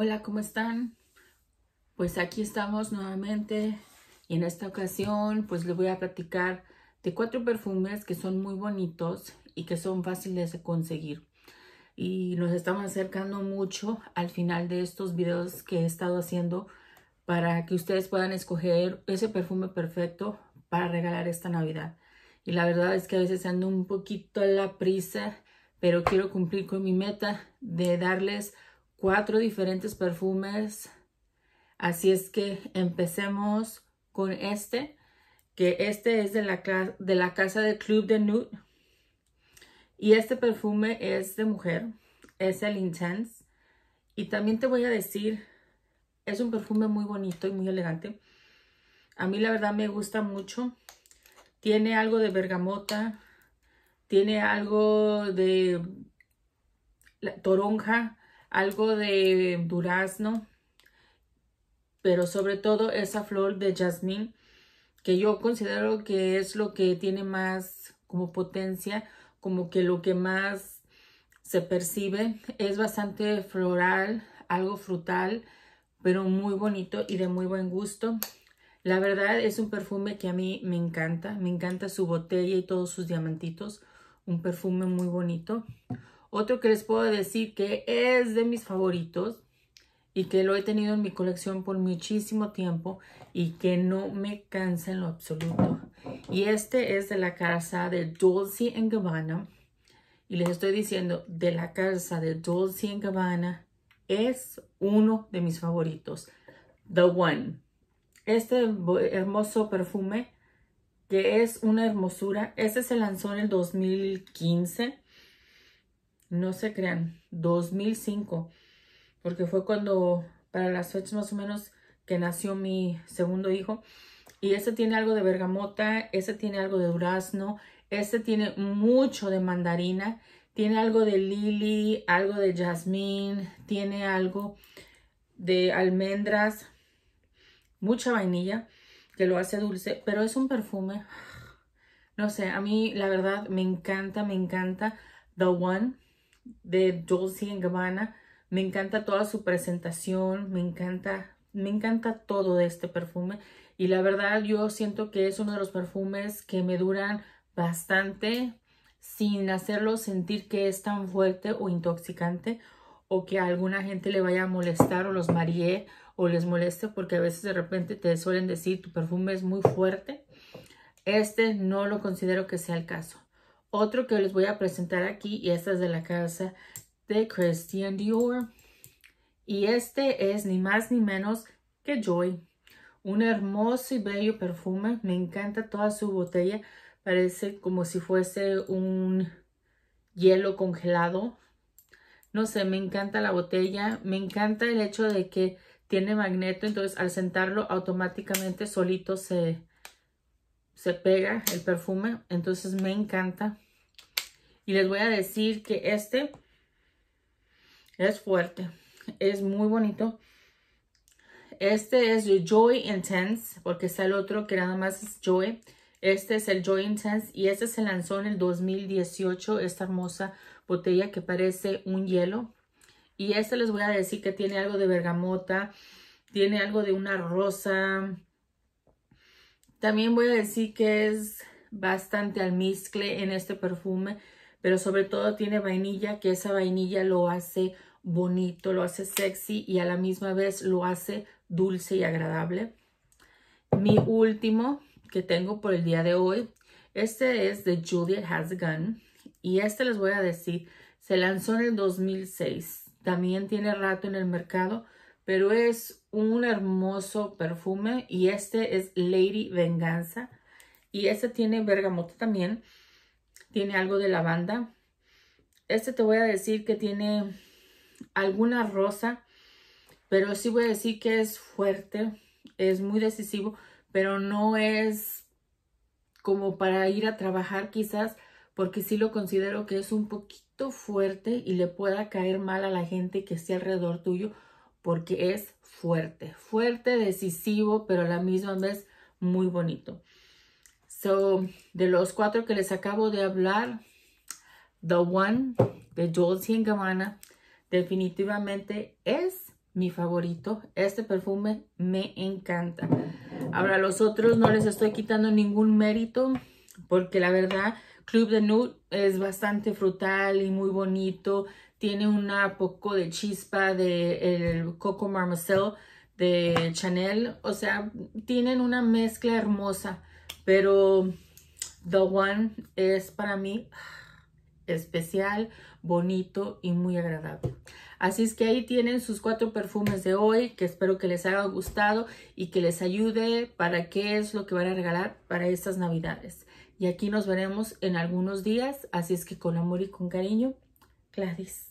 Hola, ¿cómo están? Pues aquí estamos nuevamente y en esta ocasión pues les voy a platicar de cuatro perfumes que son muy bonitos y que son fáciles de conseguir. Y nos estamos acercando mucho al final de estos videos que he estado haciendo para que ustedes puedan escoger ese perfume perfecto para regalar esta Navidad. Y la verdad es que a veces ando un poquito a la prisa, pero quiero cumplir con mi meta de darles cuatro diferentes perfumes. Así es que empecemos con este, que este es de la, de la casa de Club de Nude. Y este perfume es de mujer, es el Intense. Y también te voy a decir, es un perfume muy bonito y muy elegante. A mí la verdad me gusta mucho. Tiene algo de bergamota, tiene algo de toronja, algo de durazno, pero sobre todo esa flor de jazmín que yo considero que es lo que tiene más como potencia, como que lo que más se percibe es bastante floral, algo frutal, pero muy bonito y de muy buen gusto. La verdad es un perfume que a mí me encanta, me encanta su botella y todos sus diamantitos, un perfume muy bonito. Otro que les puedo decir que es de mis favoritos y que lo he tenido en mi colección por muchísimo tiempo y que no me cansa en lo absoluto. Y este es de la casa de Dolce Gabbana. Y les estoy diciendo, de la casa de Dolce Gabbana es uno de mis favoritos. The One. Este hermoso perfume que es una hermosura. Este se lanzó en el 2015 no se crean, 2005, porque fue cuando, para las fechas más o menos que nació mi segundo hijo, y ese tiene algo de bergamota, ese tiene algo de durazno, este tiene mucho de mandarina, tiene algo de lili, algo de jazmín, tiene algo de almendras, mucha vainilla que lo hace dulce, pero es un perfume. No sé, a mí la verdad me encanta, me encanta The One de en Gabbana. Me encanta toda su presentación, me encanta, me encanta todo de este perfume. Y la verdad yo siento que es uno de los perfumes que me duran bastante sin hacerlo sentir que es tan fuerte o intoxicante o que a alguna gente le vaya a molestar o los marie o les moleste porque a veces de repente te suelen decir tu perfume es muy fuerte. Este no lo considero que sea el caso. Otro que les voy a presentar aquí, y esta es de la casa de Christian Dior. Y este es ni más ni menos que Joy. Un hermoso y bello perfume. Me encanta toda su botella. Parece como si fuese un hielo congelado. No sé, me encanta la botella. Me encanta el hecho de que tiene magneto. Entonces al sentarlo automáticamente solito se, se pega el perfume. Entonces me encanta. Y les voy a decir que este es fuerte. Es muy bonito. Este es Joy Intense, porque está el otro que nada más es Joy. Este es el Joy Intense y este se lanzó en el 2018, esta hermosa botella que parece un hielo. Y este les voy a decir que tiene algo de bergamota, tiene algo de una rosa, también voy a decir que es bastante almizcle en este perfume, pero sobre todo tiene vainilla, que esa vainilla lo hace bonito, lo hace sexy y a la misma vez lo hace dulce y agradable. Mi último que tengo por el día de hoy, este es de Juliet Has a Gun y este les voy a decir, se lanzó en el 2006, también tiene rato en el mercado, pero es un hermoso perfume y este es Lady Venganza y este tiene bergamota también, tiene algo de lavanda. Este te voy a decir que tiene alguna rosa, pero sí voy a decir que es fuerte, es muy decisivo, pero no es como para ir a trabajar quizás, porque sí lo considero que es un poquito fuerte y le pueda caer mal a la gente que esté alrededor tuyo, porque es fuerte, fuerte, decisivo, pero a la misma vez muy bonito. So, de los cuatro que les acabo de hablar, The One de Joel Gabbana definitivamente es mi favorito. Este perfume me encanta. Ahora, los otros no les estoy quitando ningún mérito porque la verdad Club de Nude es bastante frutal y muy bonito. Tiene un poco de chispa de Coco Marmacel de Chanel. O sea, tienen una mezcla hermosa. Pero The One es para mí especial, bonito y muy agradable. Así es que ahí tienen sus cuatro perfumes de hoy que espero que les haya gustado y que les ayude para qué es lo que van a regalar para estas navidades. Y aquí nos veremos en algunos días, así es que con amor y con cariño, Gladys.